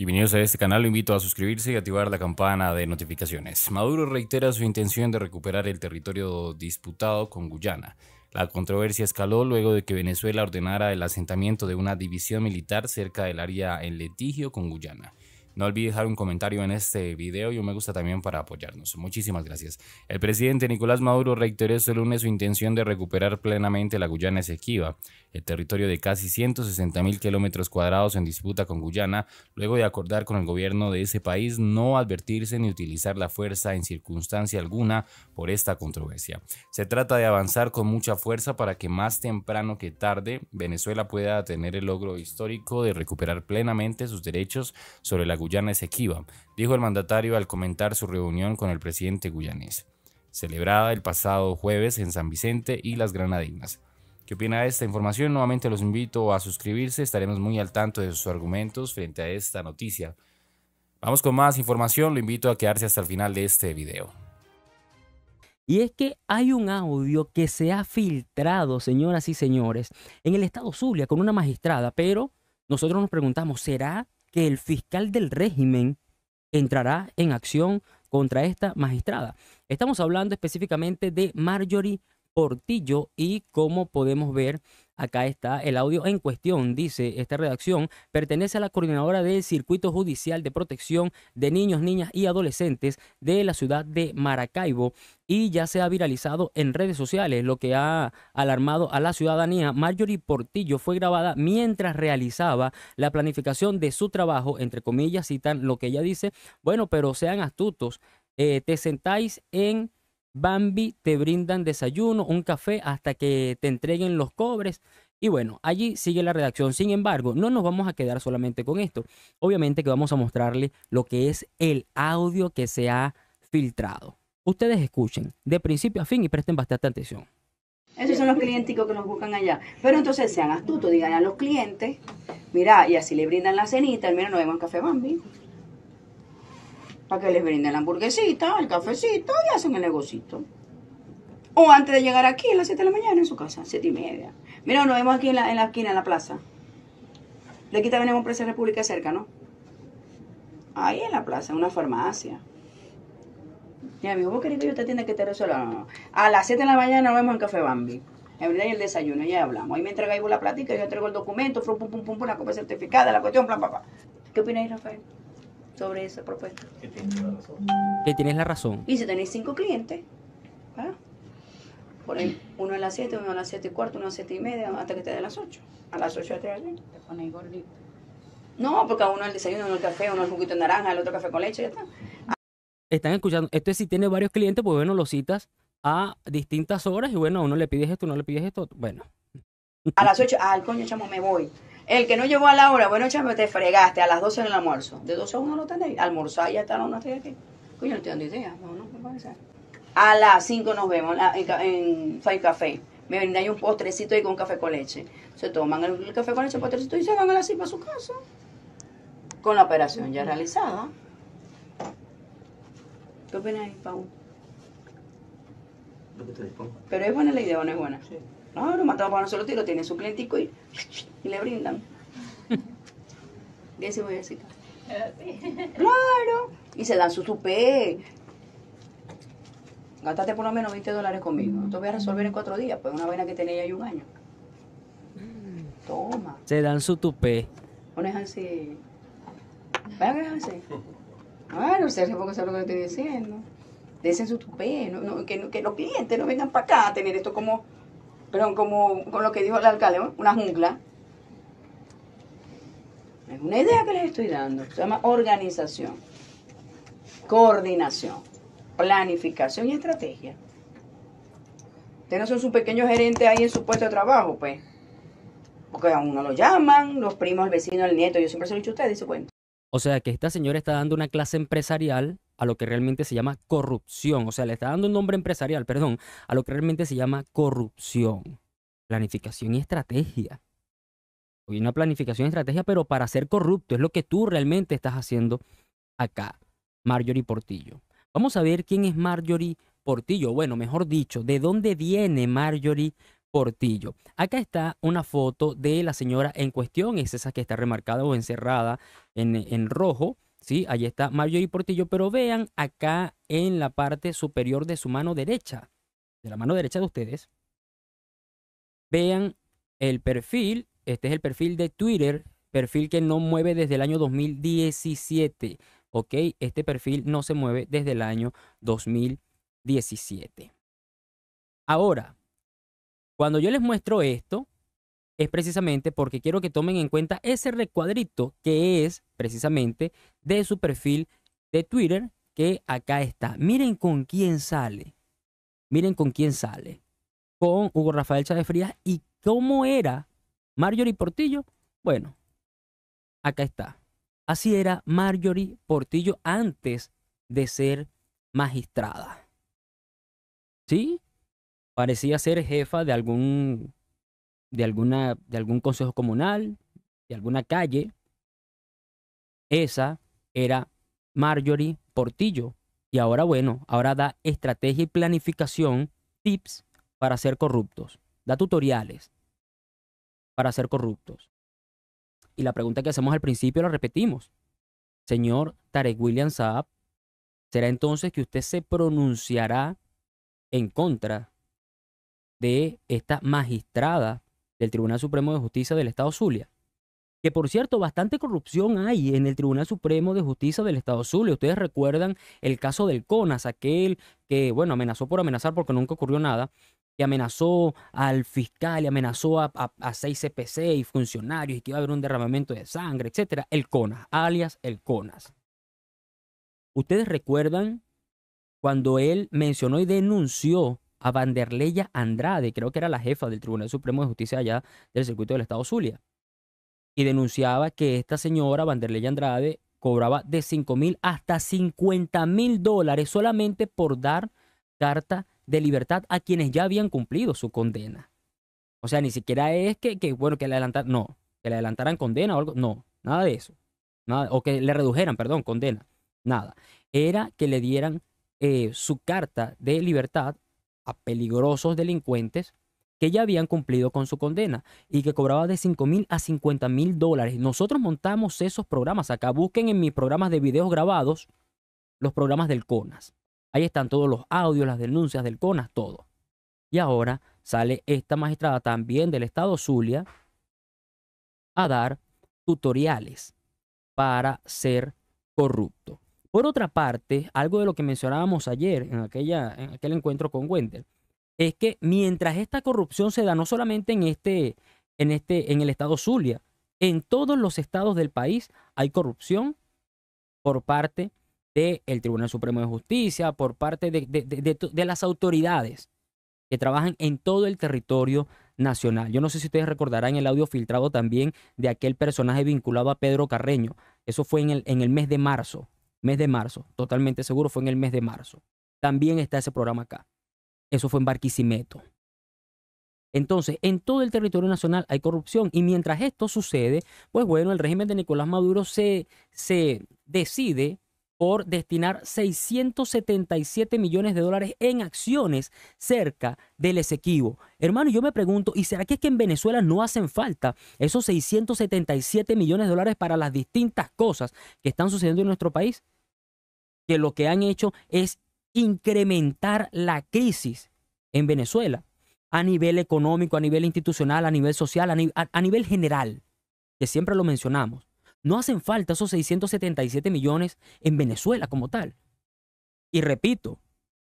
Bienvenidos a este canal, lo invito a suscribirse y activar la campana de notificaciones. Maduro reitera su intención de recuperar el territorio disputado con Guyana. La controversia escaló luego de que Venezuela ordenara el asentamiento de una división militar cerca del área en litigio con Guyana. No olvides dejar un comentario en este video y un me gusta también para apoyarnos. Muchísimas gracias. El presidente Nicolás Maduro reiteró este lunes su intención de recuperar plenamente la Guyana Esequiba, el territorio de casi 160 mil kilómetros cuadrados en disputa con Guyana, luego de acordar con el gobierno de ese país no advertirse ni utilizar la fuerza en circunstancia alguna por esta controversia. Se trata de avanzar con mucha fuerza para que más temprano que tarde Venezuela pueda tener el logro histórico de recuperar plenamente sus derechos sobre la Guyana Guyana Equiva dijo el mandatario al comentar su reunión con el presidente guyanés, celebrada el pasado jueves en San Vicente y las Granadinas. ¿Qué opina de esta información? Nuevamente los invito a suscribirse, estaremos muy al tanto de sus argumentos frente a esta noticia. Vamos con más información, lo invito a quedarse hasta el final de este video. Y es que hay un audio que se ha filtrado, señoras y señores, en el estado Zulia con una magistrada, pero nosotros nos preguntamos, ¿será que el fiscal del régimen entrará en acción contra esta magistrada. Estamos hablando específicamente de Marjorie Portillo y como podemos ver, Acá está el audio en cuestión, dice esta redacción, pertenece a la coordinadora del Circuito Judicial de Protección de Niños, Niñas y Adolescentes de la ciudad de Maracaibo y ya se ha viralizado en redes sociales, lo que ha alarmado a la ciudadanía. Marjorie Portillo fue grabada mientras realizaba la planificación de su trabajo, entre comillas citan lo que ella dice, bueno, pero sean astutos, eh, te sentáis en Bambi, te brindan desayuno, un café hasta que te entreguen los cobres. Y bueno, allí sigue la redacción. Sin embargo, no nos vamos a quedar solamente con esto. Obviamente que vamos a mostrarle lo que es el audio que se ha filtrado. Ustedes escuchen de principio a fin y presten bastante atención. Esos son los clienticos que nos buscan allá. Pero entonces sean astutos, digan a los clientes, mira, y así le brindan la cenita, al menos nos vemos en Café Bambi para que les brinden la hamburguesita, el cafecito y hacen el negocito. O antes de llegar aquí, a las 7 de la mañana en su casa, 7 y media. Mira, nos vemos aquí en la, esquina, en la plaza. De aquí también tenemos empresa República cerca, ¿no? Ahí en la plaza, una farmacia. Ya, mi vos querés que yo te atienda que te resuelva. A las 7 de la mañana nos vemos en Café Bambi. En el desayuno, ya hablamos. Ahí me entregáis la plática, yo entrego el documento, pum, pum, pum, la copia certificada, la cuestión, plan, papá. ¿Qué opináis, Rafael? sobre esa propuesta. Que tienes la razón. Y si tenéis cinco clientes, ¿verdad? ¿ah? ahí uno a las siete uno a las siete y cuarto, uno a las siete y media, hasta que te dé las ocho A las ocho te Te pones gordito. No, porque a uno el desayuno, uno café, uno el juguito de naranja, el otro café con leche, ya está. Están escuchando. Esto es si tiene varios clientes, pues bueno, lo citas a distintas horas y bueno, a uno le pides esto, no le pides esto. Bueno. A las 8, al coño, chamo, me voy. El que no llegó a la hora, bueno, chame, te fregaste a las 12 en el almuerzo. De 12 a 1 lo tenéis. Almorzar ya hasta la 1 estoy aquí. Coño, no tengo dando idea. no, A las 5 nos vemos en, en Five Café. Me ahí un postrecito ahí con café con leche. Se toman el, café con leche, el postrecito y se van a la a su casa. Con la operación ya realizada. ¿Qué opinas ahí, Pau? Lo que te Pero es buena la idea, no es buena? Sí. No, lo matamos para un solo tiro, tiene su clientico y, le brindan. De ese voy a decir. Ah, claro. Y se dan su tupé. Gastaste por lo menos 20 dólares conmigo. Te voy a resolver en cuatro días, pues una vaina que tenía ahí un año. Toma. Se dan su tupé. No es así. Bueno, que es así? Claro, ustedes porque sé lo que estoy diciendo. Dicen su tupé, no, que, que los clientes no vengan para acá a tener esto como pero como con lo que dijo el alcalde, una jungla. Es una idea que les estoy dando, se llama organización, coordinación, planificación y estrategia. Ustedes no son su pequeño gerente ahí en su puesto de trabajo, pues. Porque a uno lo llaman, los primos, el vecino, el nieto, yo siempre se lo he dicho a ustedes, se cuenta. O sea que esta señora está dando una clase empresarial a lo que realmente se llama corrupción. O sea, le está dando un nombre empresarial, perdón, a lo que realmente se llama corrupción. Planificación y estrategia. Hoy una planificación y estrategia, pero para ser corrupto es lo que tú realmente estás haciendo acá, Marjorie Portillo. Vamos a ver quién es Marjorie Portillo. Bueno, mejor dicho, ¿de dónde viene Marjorie Portillo. Acá está una foto de la señora en cuestión, es esa que está remarcada o encerrada en, en rojo. ¿sí? ahí está Marjorie Portillo, pero vean acá en la parte superior de su mano derecha, de la mano derecha de ustedes, vean el perfil, este es el perfil de Twitter, perfil que no mueve desde el año 2017, ¿ok? Este perfil no se mueve desde el año 2017. Ahora, cuando yo les muestro esto, es precisamente porque quiero que tomen en cuenta ese recuadrito que es precisamente de su perfil de Twitter que acá está. Miren con quién sale. Miren con quién sale. Con Hugo Rafael Chávez Frías y cómo era Marjorie Portillo. Bueno, acá está. Así era Marjorie Portillo antes de ser magistrada. ¿Sí? Parecía ser jefa de algún de, alguna, de algún consejo comunal, de alguna calle. Esa era Marjorie Portillo. Y ahora, bueno, ahora da estrategia y planificación, tips para ser corruptos. Da tutoriales para ser corruptos. Y la pregunta que hacemos al principio la repetimos. Señor Tarek William Saab, será entonces que usted se pronunciará en contra de esta magistrada del Tribunal Supremo de Justicia del Estado Zulia. Que por cierto, bastante corrupción hay en el Tribunal Supremo de Justicia del Estado Zulia. Ustedes recuerdan el caso del CONAS, aquel que, bueno, amenazó por amenazar porque nunca ocurrió nada, que amenazó al fiscal y amenazó a, seis CPC y funcionarios y que iba a haber un derramamiento de sangre, etcétera. El CONAS, alias el CONAS. Ustedes recuerdan cuando él mencionó y denunció a Vanderleya Andrade, creo que era la jefa del Tribunal Supremo de Justicia allá del circuito del Estado Zulia, y denunciaba que esta señora, Vanderleya Andrade, cobraba de 5 mil hasta 50 mil dólares solamente por dar carta de libertad a quienes ya habían cumplido su condena. O sea, ni siquiera es que, bueno, que le adelantaran, no, que le adelantaran condena o algo, no, nada de eso. Nada, o que le redujeran, perdón, condena, nada. Era que le dieran eh, su carta de libertad a peligrosos delincuentes que ya habían cumplido con su condena y que cobraba de 5 mil a 50 mil dólares. Nosotros montamos esos programas acá. Busquen en mis programas de videos grabados los programas del CONAS. Ahí están todos los audios, las denuncias del CONAS, todo. Y ahora sale esta magistrada también del estado Zulia a dar tutoriales para ser corrupto. Por otra parte, algo de lo que mencionábamos ayer en, aquella, en aquel encuentro con Wendell, es que mientras esta corrupción se da no solamente en, este, en, este, en el estado Zulia, en todos los estados del país hay corrupción por parte del el Tribunal Supremo de Justicia, por parte de, de las autoridades que trabajan en todo el territorio nacional. Yo no sé si ustedes recordarán el audio filtrado también de aquel personaje vinculado a Pedro Carreño. Eso fue en el, en el mes de marzo mes de marzo, totalmente seguro, fue en el mes de marzo. También está ese programa acá. Eso fue en Barquisimeto. Entonces, en todo el territorio nacional hay corrupción y mientras esto sucede, pues bueno, el régimen de Nicolás Maduro se, se decide por destinar 677 millones de dólares en acciones cerca del Esequibo. Hermano, yo me pregunto, ¿y será que es que en Venezuela no hacen falta esos 677 millones de dólares para las distintas cosas que están sucediendo en nuestro país? Que lo que han hecho es incrementar la crisis en Venezuela a nivel económico, a nivel institucional, a nivel social, a, a nivel general, que siempre lo mencionamos. No hacen falta esos 677 millones en Venezuela como tal. Y repito,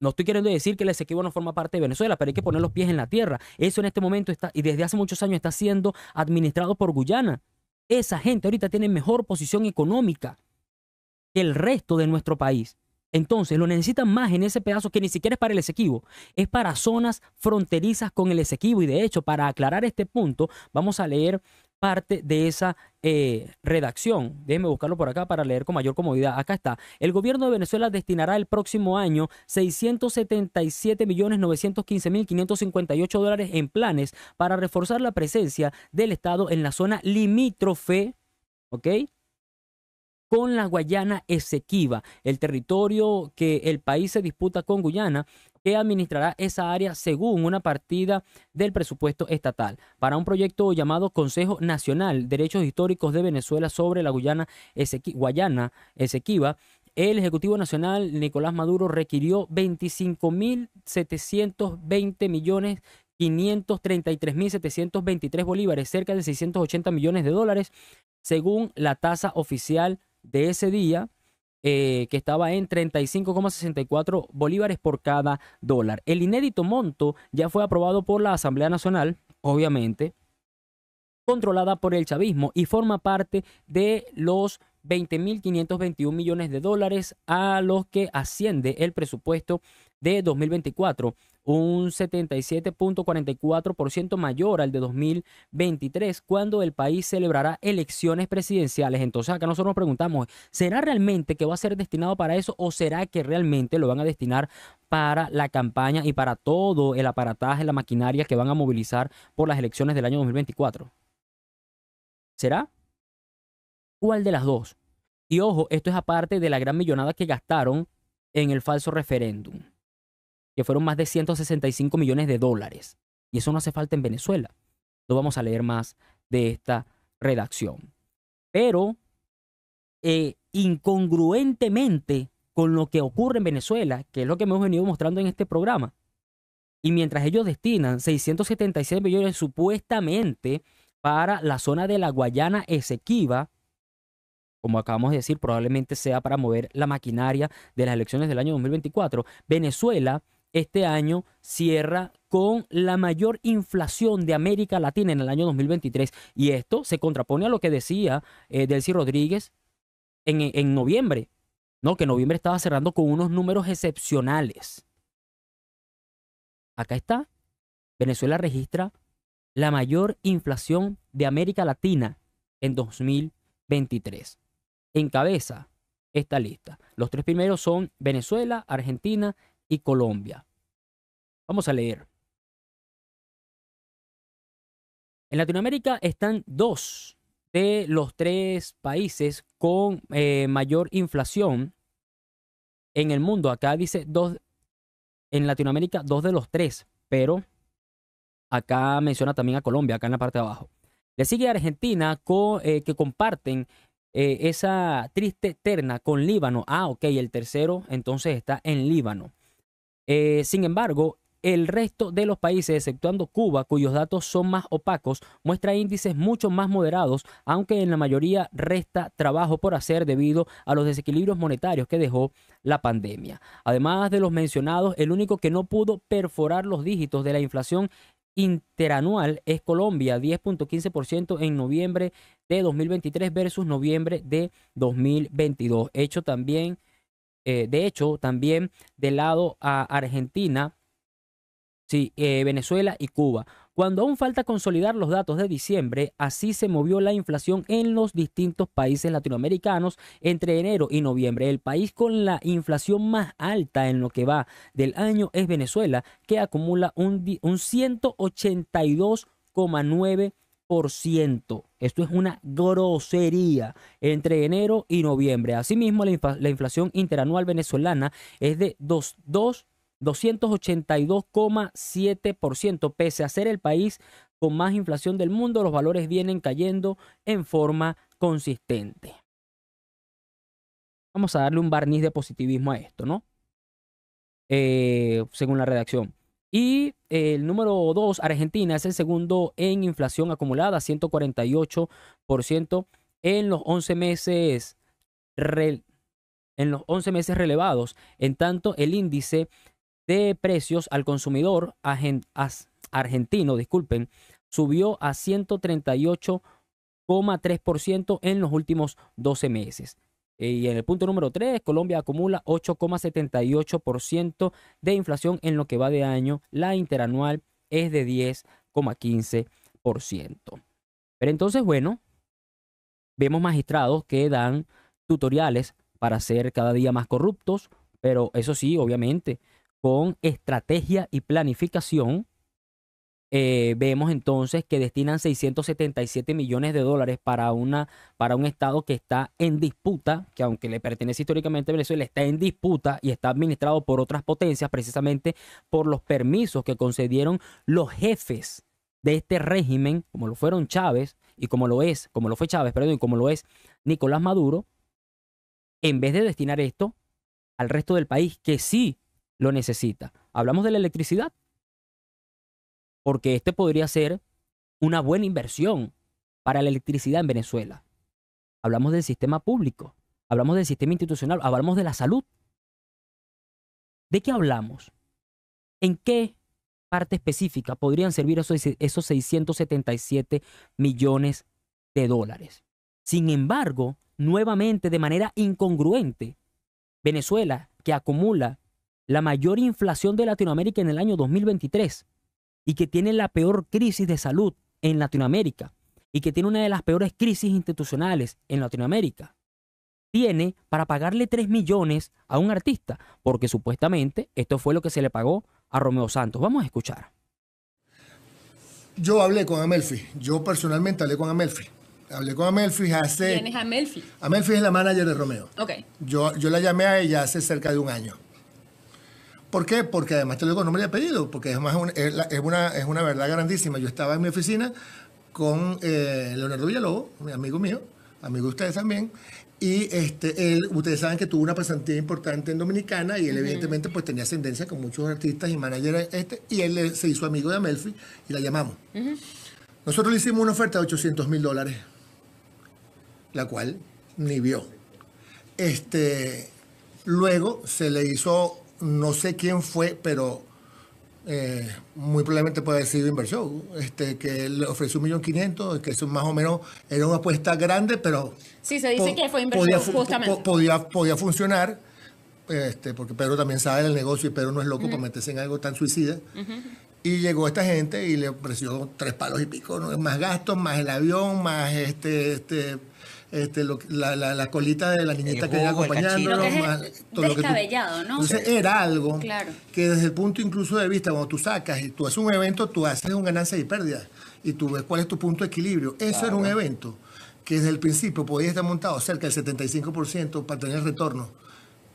no estoy queriendo decir que el Esequibo no forma parte de Venezuela, pero hay que poner los pies en la tierra. Eso en este momento está, y desde hace muchos años está siendo administrado por Guyana. Esa gente ahorita tiene mejor posición económica que el resto de nuestro país. Entonces lo necesitan más en ese pedazo que ni siquiera es para el Esequibo, es para zonas fronterizas con el Esequibo. Y de hecho, para aclarar este punto, vamos a leer parte de esa eh, redacción. Déjenme buscarlo por acá para leer con mayor comodidad. Acá está. El gobierno de Venezuela destinará el próximo año 677.915.558 dólares en planes para reforzar la presencia del Estado en la zona limítrofe, ¿ok? con la Guayana Esequiba, el territorio que el país se disputa con Guyana, que administrará esa área según una partida del presupuesto estatal para un proyecto llamado Consejo Nacional Derechos Históricos de Venezuela sobre la Guayana Esequiba. El Ejecutivo Nacional Nicolás Maduro requirió 25.720 millones 533.723 bolívares, cerca de 680 millones de dólares, según la tasa oficial de ese día, eh, que estaba en 35,64 bolívares por cada dólar. El inédito monto ya fue aprobado por la Asamblea Nacional, obviamente, controlada por el chavismo y forma parte de los 20.521 millones de dólares a los que asciende el presupuesto de 2024 un 77.44% mayor al de 2023, cuando el país celebrará elecciones presidenciales. Entonces acá nosotros nos preguntamos, ¿será realmente que va a ser destinado para eso o será que realmente lo van a destinar para la campaña y para todo el aparataje, la maquinaria que van a movilizar por las elecciones del año 2024? ¿Será? ¿Cuál de las dos? Y ojo, esto es aparte de la gran millonada que gastaron en el falso referéndum que fueron más de 165 millones de dólares. Y eso no hace falta en Venezuela. No vamos a leer más de esta redacción. Pero, eh, incongruentemente con lo que ocurre en Venezuela, que es lo que hemos venido mostrando en este programa, y mientras ellos destinan 676 millones supuestamente para la zona de la Guayana Esequiba, como acabamos de decir, probablemente sea para mover la maquinaria de las elecciones del año 2024, Venezuela este año cierra con la mayor inflación de América Latina en el año 2023. Y esto se contrapone a lo que decía eh, Delcy Rodríguez en, noviembre, ¿no? que noviembre estaba cerrando con unos números excepcionales. Acá está. Venezuela registra la mayor inflación de América Latina en 2023. Encabeza esta lista. Los tres primeros son Venezuela, Argentina y Colombia. Vamos a leer. En Latinoamérica están dos de los tres países con eh, mayor inflación en el mundo. Acá dice dos, en Latinoamérica dos de los tres, pero acá menciona también a Colombia, acá en la parte de abajo. Le sigue Argentina eh, que comparten eh, esa triste terna con Líbano. Ah, ok, el tercero entonces está en Líbano. Eh, sin embargo, el resto de los países, exceptuando Cuba, cuyos datos son más opacos, muestra índices mucho más moderados, aunque en la mayoría resta trabajo por hacer debido a los desequilibrios monetarios que dejó la pandemia. Además de los mencionados, el único que no pudo perforar los dígitos de la inflación interanual es Colombia, 10.15% en noviembre de 2023 versus noviembre de 2022. Hecho también eh, de hecho, también del lado a Argentina, sí, eh, Venezuela y Cuba. Cuando aún falta consolidar los datos de diciembre, así se movió la inflación en los distintos países latinoamericanos entre enero y noviembre. El país con la inflación más alta en lo que va del año es Venezuela, que acumula un, un 182,9%. Esto es una grosería entre enero y noviembre. Asimismo, la, inflación interanual venezolana es de 282,7%. Pese a ser el país con más inflación del mundo, los valores vienen cayendo en forma consistente. Vamos a darle un barniz de positivismo a esto, ¿no? Eh, según la redacción. Y el número 2, Argentina, es el segundo en inflación acumulada, 148% en los 11 meses en los 11 meses relevados. En tanto, el índice de precios al consumidor argentino, disculpen, subió a 138,3% en los últimos 12 meses y en el punto número 3, Colombia acumula 8,78% de inflación en lo que va de año. La interanual es de 10,15%. Pero entonces, bueno, vemos magistrados que dan tutoriales para ser cada día más corruptos, pero eso sí, obviamente, con estrategia y planificación eh, vemos entonces que destinan 677 millones de dólares para, una, para un Estado que está en disputa, que aunque le pertenece históricamente a Venezuela, está en disputa y está administrado por otras potencias, precisamente por los permisos que concedieron los jefes de este régimen, como lo fueron Chávez y como lo es, como lo fue Chávez, perdón, y como lo es Nicolás Maduro, en vez de destinar esto al resto del país que sí lo necesita. Hablamos de la electricidad, porque este podría ser una buena inversión para la electricidad en Venezuela. Hablamos del sistema público, hablamos del sistema institucional, hablamos de la salud. ¿De qué hablamos? ¿En qué parte específica podrían servir esos, esos 677 millones de dólares? Sin embargo, nuevamente de manera incongruente, Venezuela, que acumula la mayor inflación de Latinoamérica en el año 2023, y que tiene la peor crisis de salud en Latinoamérica y que tiene una de las peores crisis institucionales en Latinoamérica, tiene para pagarle 3 millones a un artista, porque supuestamente esto fue lo que se le pagó a Romeo Santos. Vamos a escuchar. Yo hablé con Amelfi, yo personalmente hablé con Amelfi. Hablé con Amelfi hace... ¿Quién es Amelfi? Amelfi es la manager de Romeo. Ok. Yo, yo la llamé a ella hace cerca de un año. ¿Por qué? Porque además te lo digo nombre y apellido, porque además es, es, una, es una verdad grandísima. Yo estaba en mi oficina con eh, Leonardo Villalobos, mi amigo mío, amigo de ustedes también, y este, ustedes saben que tuvo una pasantía importante en Dominicana y él evidentemente pues tenía ascendencia con muchos artistas y managers este, y él eh, se hizo amigo de Amelfi y la llamamos. Nosotros le hicimos una oferta de 800 mil dólares, la cual ni vio. Este, luego se le hizo no sé quién fue, pero eh, muy probablemente puede haber sido Inversor, este, que le ofreció un millón quinientos, que eso más o menos era una apuesta grande, pero... Sí, se dice que fue podía, podía, funcionar, este, porque Pedro también sabe del negocio y Pedro no es loco para meterse en algo tan suicida. Y llegó esta gente y le ofreció tres palos y pico, ¿no? más gastos, más el avión, más este, este, este la, la, la, colita de la niñita que era más Todo lo que ¿no? Entonces era algo que desde el punto incluso de vista, cuando tú sacas y tú haces un evento, tú haces un ganancia y pérdida. Y tú ves cuál es tu punto de equilibrio. Eso era un evento que desde el principio podía estar montado cerca del 75% para tener retorno.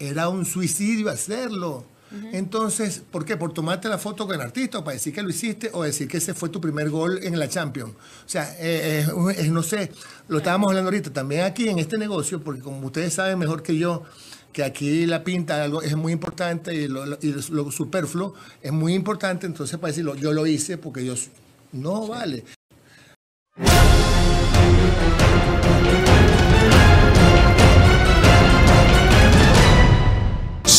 Era un suicidio hacerlo entonces, ¿por qué? Por tomarte la foto con el artista, o para decir que lo hiciste, o decir que ese fue tu primer gol en la Champions. O sea, eh, eh, no sé, lo estábamos hablando ahorita, también aquí en este negocio, porque como ustedes saben mejor que yo, que aquí la pinta algo es muy importante y lo, superfluo es muy importante, entonces para decirlo, yo lo hice porque yo no vale.